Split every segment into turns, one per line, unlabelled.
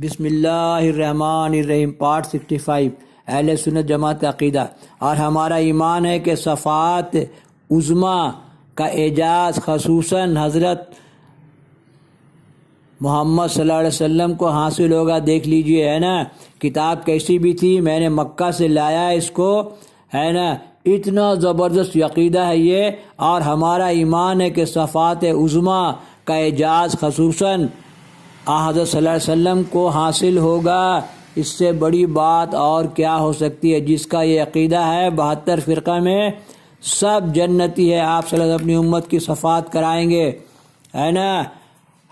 बिसमीम part sixty five अहल सुनत जमात अकीदा और हमारा ईमान है कि सफ़ात उज़मा का एजाज़ खसूस हज़रत मोहम्मद सल्लल्लाहु अलैहि वसल्लम को हासिल होगा देख लीजिए है ना किताब कैसी भी थी मैंने मक्का से लाया इसको है ना इतना ज़बरदस्त यकीदा है ये और हमारा ईमान है कि सफ़ात उज़मा का एजाज़ खसूस हज़रत सल्लम को हासिल होगा इससे बड़ी बात और क्या हो सकती है जिसका ये अकीदा है बहत्तर फ़िरका में सब जन्नती है आप सल अपनी उम्मत की सफ़ात कराएंगे है ना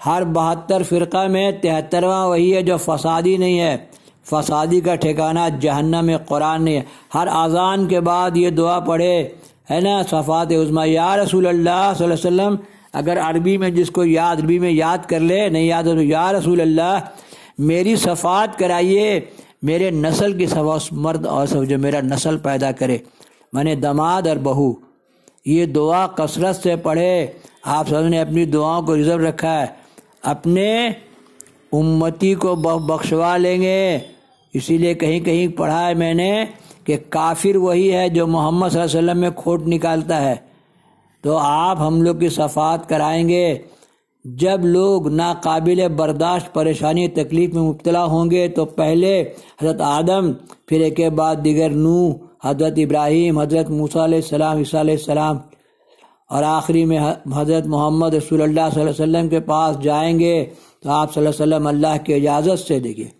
हर बहत्तर फ़िरका में तिहत्तरवा वही है जो फसादी नहीं है फसादी का ठिकाना जहन्नम में कुरान नहीं है हर आज़ान के बाद ये दुआ पढ़े है ना सफ़ात उज़मा या रसूल अल्लाह वसम अगर अरबी में जिसको याद अरबी में याद कर ले नहीं याद हो तो या रसूल अल्लाह मेरी सफ़ात कराइए मेरे नस्ल की सवास मर्द और सब जो मेरा नस्ल पैदा करे मैंने दमाद और बहू ये दुआ कसरत से पढ़े आप सबने अपनी दुआओं को रिजर्व रखा है अपने उम्मती को बख्शवा लेंगे इसीलिए कहीं कहीं पढ़ा है मैंने कि काफिर वही है जो मोहम्मद वसल्लम में खोट निकालता है तो आप हम लोग की सफात कराएंगे जब लोग नाकबिल बर्दाश्त परेशानी तकलीफ में मुबतला होंगे तो पहले हज़रत आदम फिर एक बाद दिगर नू हज़रत इब्राहिम हज़रत मूसम सलाम और आखिरी में हज़रत मोहम्मद रसूल वसल्लम के पास जाएंगे तो आप वसल्लम अल्लाह की इजाज़त से देखिए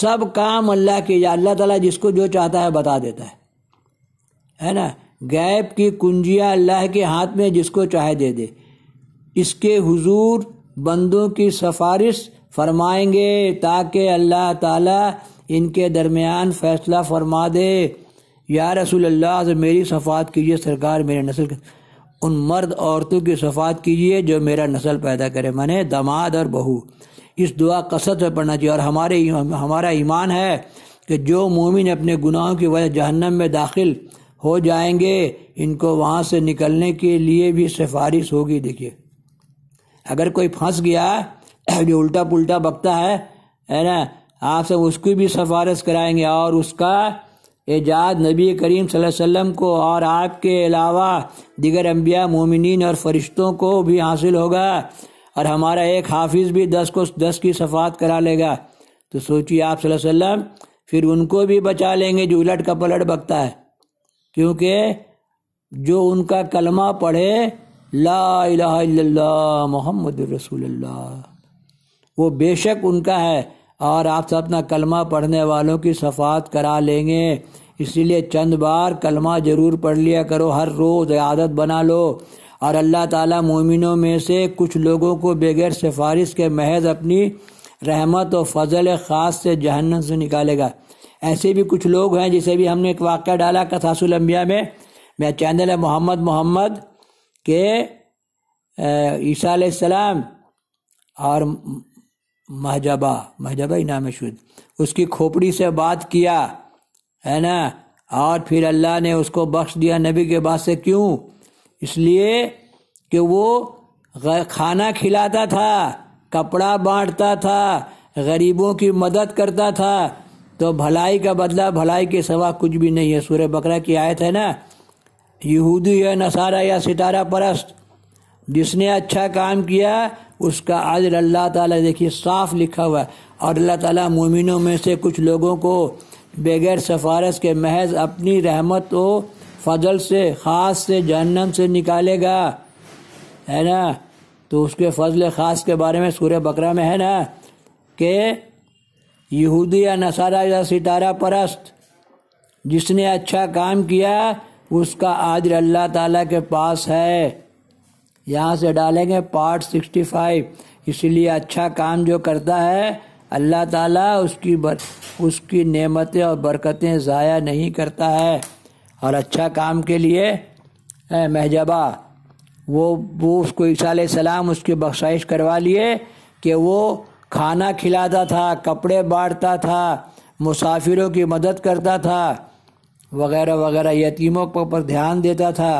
सब काम अल्लाह की अल्लाह ताला जिसको जो चाहता है बता देता है है ना गैब की कुंजियां अल्लाह के हाथ में जिसको चाहे दे दे इसके हुजूर बंदों की सफारिश फरमाएंगे ताकि अल्लाह ताला इनके दरमियान फ़ैसला फरमा दे या रसूल अल्लाह से मेरी सफ़ात कीजिए सरकार मेरे नस्ल उन मर्द औरतों की सफ़ात कीजिए जो मेरा नस्ल पैदा करे मैंने दामाद और बहू इस दुआ कसरत से पढ़ना चाहिए और हमारे हमारा ईमान है कि जो मोमिन अपने गुनाहों की वजह जहन्नम में दाखिल हो जाएंगे इनको वहाँ से निकलने के लिए भी सिफारिश होगी देखिए अगर कोई फंस गया जो उल्टा पुल्टा बकता है है ना आप सब उसकी भी सिफारिश कराएंगे और उसका एजाद नबी करीम वसल्लम को और आपके अलावा दिगर अम्बिया मोमिन और फरिश्तों को भी हासिल होगा और हमारा एक हाफिज़ भी दस को दस की सफात करा लेगा तो सोचिए आप वसल्लम फिर उनको भी बचा लेंगे जो उलट का पलट बकता है क्योंकि जो उनका कलमा पढ़े ला ला मोहम्मद रसूल वो बेशक उनका है और आप सब अपना कलमा पढ़ने वालों की सफात करा लेंगे इसीलिए चंद बार कलमा ज़रूर पढ़ लिया करो हर रोज़ आदत बना लो और अल्लाह ताला मोमिनों में से कुछ लोगों को बगैर सिफारिश के महज अपनी रहमत और फजल ख़ास से जहन्नम से निकालेगा ऐसे भी कुछ लोग हैं जिसे भी हमने एक वाक्य डाला कसासुलम्बिया में मेरा चैनल है मोहम्मद मोहम्मद के ईसा सलाम और महजबा महजबा ही नाम है शुद्ध उसकी खोपड़ी से बात किया है ना और फिर अल्लाह ने उसको बख्श दिया नबी के बाद से क्यों इसलिए कि वो खाना खिलाता था कपड़ा बांटता था गरीबों की मदद करता था तो भलाई का बदला भलाई के सवा कुछ भी नहीं है सूर्य बकरा की आयत है ना यहूदी या नसारा या सितारा परस्त जिसने अच्छा काम किया उसका आज अल्लाह ताला देखिए साफ लिखा हुआ है और अल्लाह ताला मोमिनों में से कुछ लोगों को बगैर सफारस के महज अपनी रहमत व फजल से ख़ास से जहन्नम से निकालेगा है ना तो उसके फजल ख़ास के बारे में सूर्य बकरा में है ना कि यहूदी या नसारा या सितारा परस्त जिसने अच्छा काम किया उसका आज अल्लाह ताला के पास है यहाँ से डालेंगे पार्ट सिक्सटी फाइव इसलिए अच्छा काम जो करता है अल्लाह ताला उसकी बर, उसकी नेमतें और बरकतें ज़ाया नहीं करता है और अच्छा काम के लिए महजबा वो वो उसको ईसा सलाम उसकी बख्शाइश करवा लिए कि वो खाना खिलाता था कपड़े बांटता था मुसाफिरों की मदद करता था वगैरह वगैरह यतीमों पर ध्यान देता था